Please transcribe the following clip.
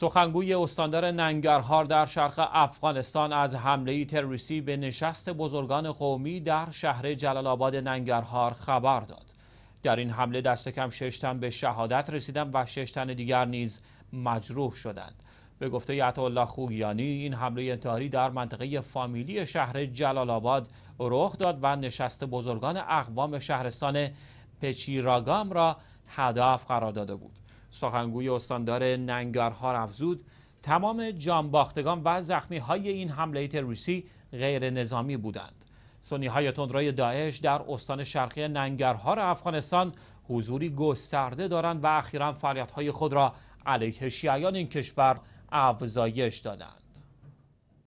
سخنگوی استاندار ننگرهار در شرق افغانستان از حمله تروریستی به نشست بزرگان قومی در شهر جلال آباد ننگرهار خبر داد. در این حمله دست کم شش تن به شهادت رسیدند و شش تن دیگر نیز مجروح شدند. به گفته الله خوگیانی این حمله انتحاری در منطقه فامیلی شهر جلال آباد رخ داد و نشست بزرگان اقوام شهرستان پچیراگام را هدف قرار داده بود. سخنگوی استاندار ننگرهار افزود تمام جانباختگان و زخمی های این حمله تروریستی غیر نظامی بودند سنی های تندروی داعش در استان شرقی ننگرهار افغانستان حضوری گسترده دارند و اخیرا فعالیت های خود را علیه شیعیان این کشور افزایش دادند